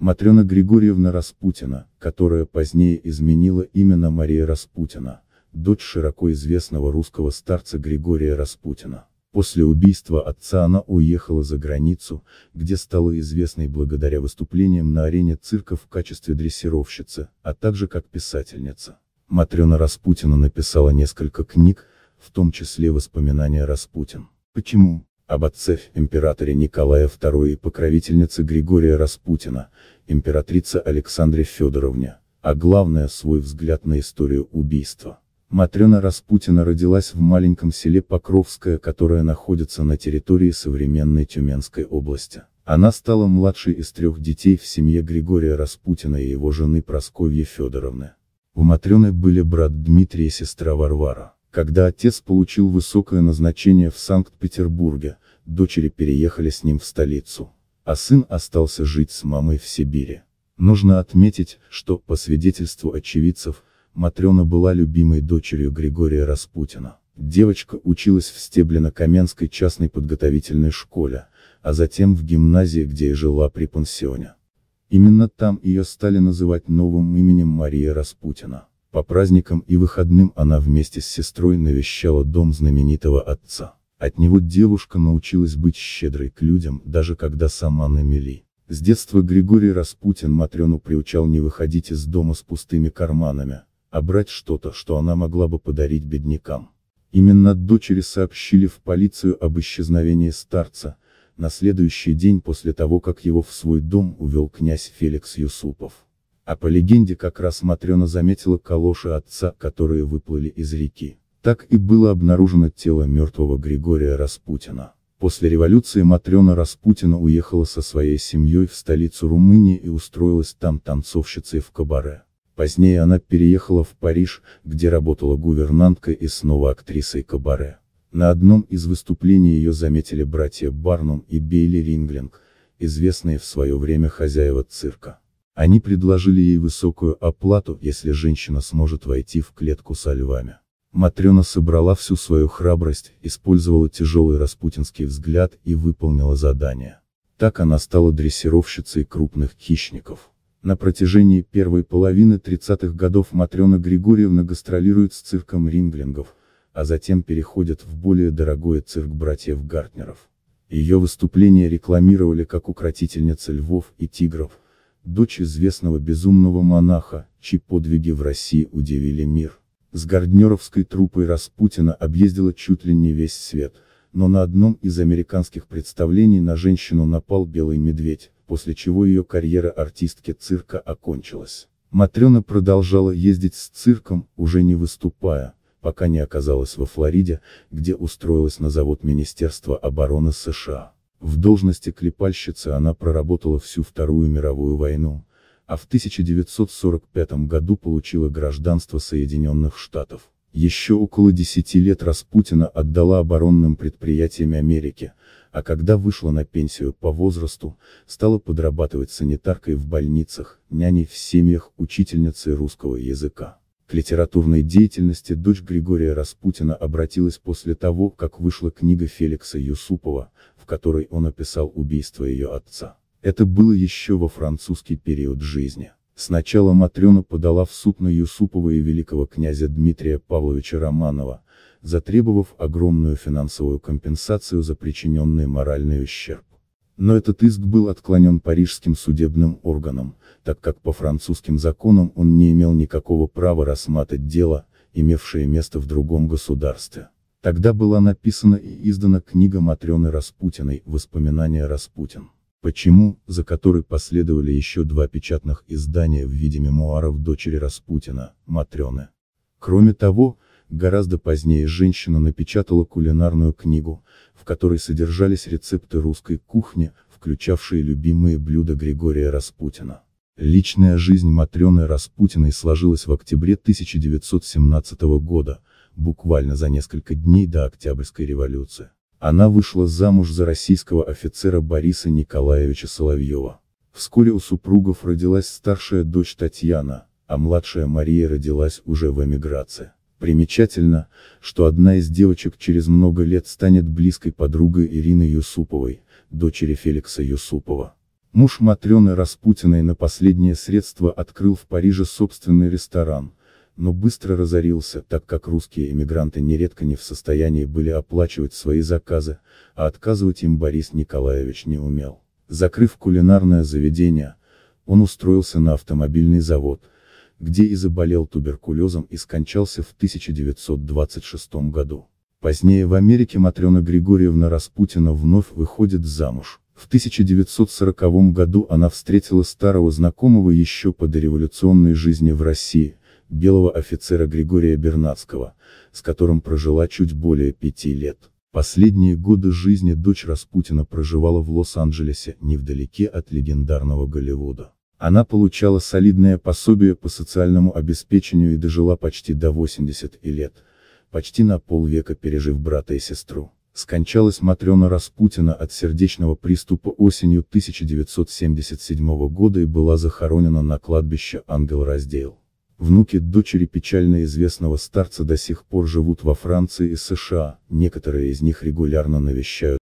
Матрена Григорьевна Распутина, которая позднее изменила имя на Мария Распутина, дочь широко известного русского старца Григория Распутина. После убийства отца она уехала за границу, где стала известной благодаря выступлениям на арене цирка в качестве дрессировщицы, а также как писательница. Матрена Распутина написала несколько книг, в том числе «Воспоминания Распутин». Почему? об отце императоре Николая II и покровительнице Григория Распутина, императрице Александре Федоровне, а главное свой взгляд на историю убийства. Матрена Распутина родилась в маленьком селе Покровское, которое находится на территории современной Тюменской области. Она стала младшей из трех детей в семье Григория Распутина и его жены Просковьи Федоровны. У Матрены были брат Дмитрий и сестра Варвара. Когда отец получил высокое назначение в Санкт-Петербурге, дочери переехали с ним в столицу, а сын остался жить с мамой в Сибири. Нужно отметить, что, по свидетельству очевидцев, Матрена была любимой дочерью Григория Распутина. Девочка училась в Стеблино-Каменской частной подготовительной школе, а затем в гимназии, где и жила при пансионе. Именно там ее стали называть новым именем Мария Распутина. По праздникам и выходным она вместе с сестрой навещала дом знаменитого отца. От него девушка научилась быть щедрой к людям, даже когда сама на мели. С детства Григорий Распутин Матрёну приучал не выходить из дома с пустыми карманами, а брать что-то, что она могла бы подарить беднякам. Именно дочери сообщили в полицию об исчезновении старца, на следующий день после того, как его в свой дом увел князь Феликс Юсупов. А по легенде как раз Матрена заметила калоши отца, которые выплыли из реки. Так и было обнаружено тело мертвого Григория Распутина. После революции Матрена Распутина уехала со своей семьей в столицу Румынии и устроилась там танцовщицей в кабаре. Позднее она переехала в Париж, где работала гувернанткой и снова актрисой кабаре. На одном из выступлений ее заметили братья Барнум и Бейли Ринглинг, известные в свое время хозяева цирка. Они предложили ей высокую оплату, если женщина сможет войти в клетку со львами. Матрена собрала всю свою храбрость, использовала тяжелый распутинский взгляд и выполнила задание. Так она стала дрессировщицей крупных хищников. На протяжении первой половины 30-х годов Матрена Григорьевна гастролирует с цирком ринглингов, а затем переходит в более дорогой цирк братьев Гартнеров. Ее выступления рекламировали как укротительница львов и тигров, дочь известного безумного монаха, чьи подвиги в России удивили мир. С гарднеровской труппой Распутина объездила чуть ли не весь свет, но на одном из американских представлений на женщину напал белый медведь, после чего ее карьера артистки цирка окончилась. Матрена продолжала ездить с цирком, уже не выступая, пока не оказалась во Флориде, где устроилась на завод Министерства обороны США. В должности клепальщицы она проработала всю Вторую мировую войну, а в 1945 году получила гражданство Соединенных Штатов. Еще около 10 лет Распутина отдала оборонным предприятиям Америки, а когда вышла на пенсию по возрасту, стала подрабатывать санитаркой в больницах, няней в семьях, учительницей русского языка. К литературной деятельности дочь Григория Распутина обратилась после того, как вышла книга Феликса Юсупова, в которой он описал убийство ее отца. Это было еще во французский период жизни. Сначала Матрена подала в суд на Юсупова и великого князя Дмитрия Павловича Романова, затребовав огромную финансовую компенсацию за причиненный моральный ущерб. Но этот иск был отклонен парижским судебным органом, так как по французским законам он не имел никакого права рассматривать дело, имевшее место в другом государстве. Тогда была написана и издана книга Матрены Распутиной «Воспоминания Распутин» почему, за которой последовали еще два печатных издания в виде мемуаров дочери Распутина, Матрены. Кроме того, гораздо позднее женщина напечатала кулинарную книгу, в которой содержались рецепты русской кухни, включавшие любимые блюда Григория Распутина. Личная жизнь Матрены Распутиной сложилась в октябре 1917 года, буквально за несколько дней до Октябрьской революции. Она вышла замуж за российского офицера Бориса Николаевича Соловьева. Вскоре у супругов родилась старшая дочь Татьяна, а младшая Мария родилась уже в эмиграции. Примечательно, что одна из девочек через много лет станет близкой подругой Ирины Юсуповой, дочери Феликса Юсупова. Муж Матрены Распутиной на последнее средство открыл в Париже собственный ресторан, но быстро разорился, так как русские эмигранты нередко не в состоянии были оплачивать свои заказы, а отказывать им Борис Николаевич не умел. Закрыв кулинарное заведение, он устроился на автомобильный завод, где и заболел туберкулезом и скончался в 1926 году. Позднее в Америке Матрена Григорьевна Распутина вновь выходит замуж. В 1940 году она встретила старого знакомого еще по дореволюционной жизни в России, белого офицера Григория Бернацкого, с которым прожила чуть более пяти лет. Последние годы жизни дочь Распутина проживала в Лос-Анджелесе, невдалеке от легендарного Голливуда. Она получала солидное пособие по социальному обеспечению и дожила почти до 80 и лет, почти на полвека пережив брата и сестру. Скончалась Матрена Распутина от сердечного приступа осенью 1977 года и была захоронена на кладбище Ангел раздел Внуки дочери печально известного старца до сих пор живут во Франции и США, некоторые из них регулярно навещают